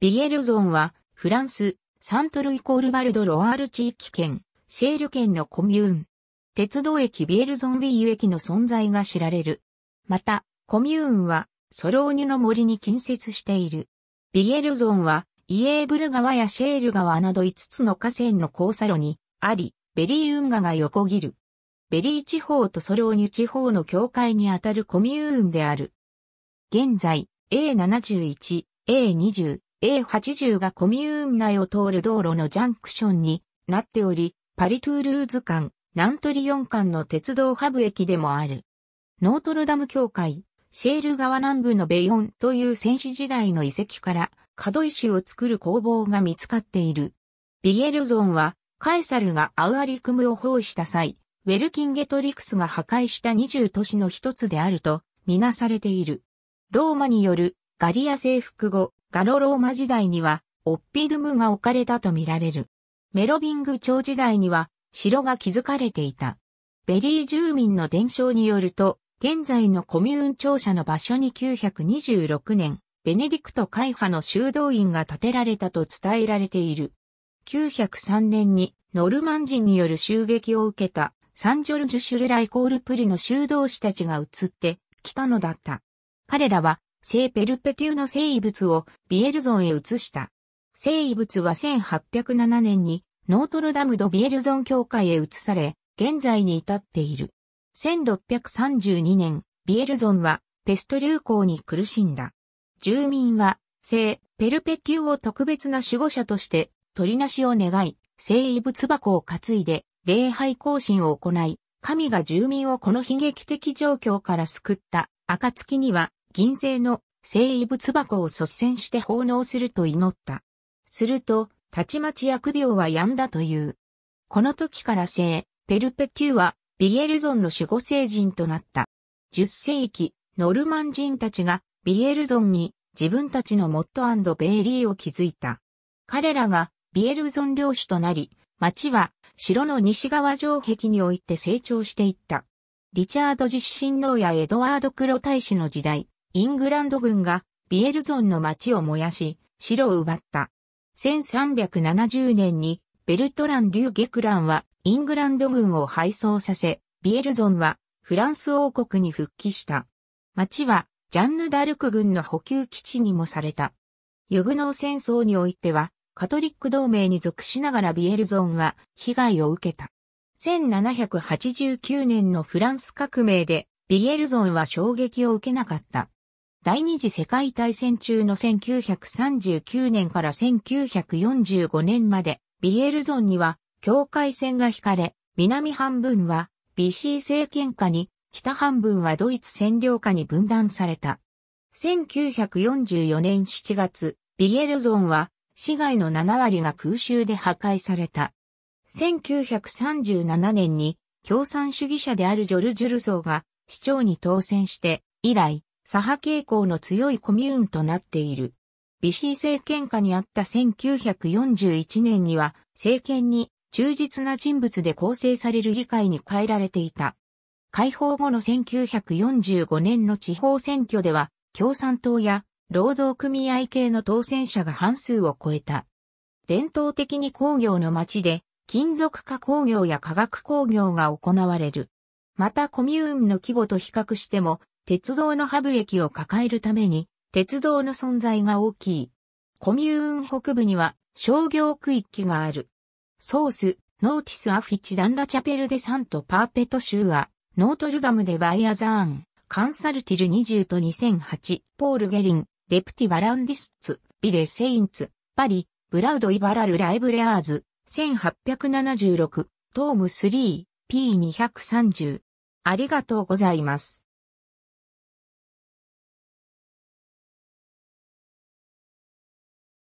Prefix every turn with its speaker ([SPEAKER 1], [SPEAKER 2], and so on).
[SPEAKER 1] ビエルゾンは、フランス、サントルイコールバルドロワール地域圏、シェール圏のコミューン。鉄道駅ビエルゾンビーユ駅の存在が知られる。また、コミューンは、ソローニュの森に近接している。ビエルゾンは、イエーブル川やシェール川など5つの河川の交差路に、あり、ベリー運河が横切る。ベリー地方とソローニュ地方の境界にあたるコミューンである。現在、A71、A20、A80 がコミューン内を通る道路のジャンクションになっており、パリトゥールーズ間、ナントリン間の鉄道ハブ駅でもある。ノートルダム教会、シェール川南部のベヨンという戦士時代の遺跡から角石を作る工房が見つかっている。ビエルゾンは、カエサルがアウアリクムを包囲した際、ウェルキンゲトリクスが破壊した20都市の一つであると、みなされている。ローマによるガリア征服後、ガロローマ時代には、オッピドムが置かれたとみられる。メロビング朝時代には、城が築かれていた。ベリー住民の伝承によると、現在のコミューン庁舎の場所に926年、ベネディクト会派の修道院が建てられたと伝えられている。903年にノルマン人による襲撃を受けたサンジョルジュ・シュルライコールプリの修道士たちが移ってきたのだった。彼らは聖ペルペテューの聖遺物をビエルゾンへ移した。聖遺物は1807年にノートルダムド・ビエルゾン教会へ移され、現在に至っている。1632年、ビエルゾンはペスト流行に苦しんだ。住民は聖ペルペテューを特別な守護者として取りなしを願い、聖遺物箱を担いで礼拝行進を行い、神が住民をこの悲劇的状況から救った暁には銀製の聖遺物箱を率先して奉納すると祈った。すると、たちまち薬病は病んだという。この時から聖、ペルペキューは、ビエルゾンの守護聖人となった。10世紀、ノルマン人たちが、ビエルゾンに、自分たちのモットベーリーを築いた。彼らが、ビエルゾン領主となり、町は、城の西側城壁において成長していった。リチャード自身王やエドワード黒大使の時代、イングランド軍がビエルゾンの町を燃やし、城を奪った。1370年にベルトラン・デュ・ゲクランはイングランド軍を敗走させ、ビエルゾンはフランス王国に復帰した。町はジャンヌ・ダルク軍の補給基地にもされた。ユグノー戦争においては、カトリック同盟に属しながらビエルゾンは被害を受けた。1789年のフランス革命でビエルゾンは衝撃を受けなかった。第二次世界大戦中の1939年から1945年まで、ビエルゾンには境界線が引かれ、南半分は BC 政権下に、北半分はドイツ占領下に分断された。1944年7月、ビエルゾンは市街の7割が空襲で破壊された。1937年に共産主義者であるジョルジュルソーが市長に当選して以来、左派傾向の強いコミューンとなっている。ビシー政権下にあった1941年には政権に忠実な人物で構成される議会に変えられていた。解放後の1945年の地方選挙では共産党や労働組合系の当選者が半数を超えた。伝統的に工業の街で金属化工業や化学工業が行われる。またコミューンの規模と比較しても鉄道のハブ駅を抱えるために、鉄道の存在が大きい。コミューン北部には商業区域がある。ソース、ノーティス・アフィチ・ダンラ・チャペル・デ・サント・パーペト州は、ノートルダムでバイアザーン、カンサルティル20と2008、ポール・ゲリン、レプティ・バランディスツ、ビレ・セインツ、パリ、ブラウド・イバラル・ライブレアーズ、1876、トーム 3P230。ありがとうございます。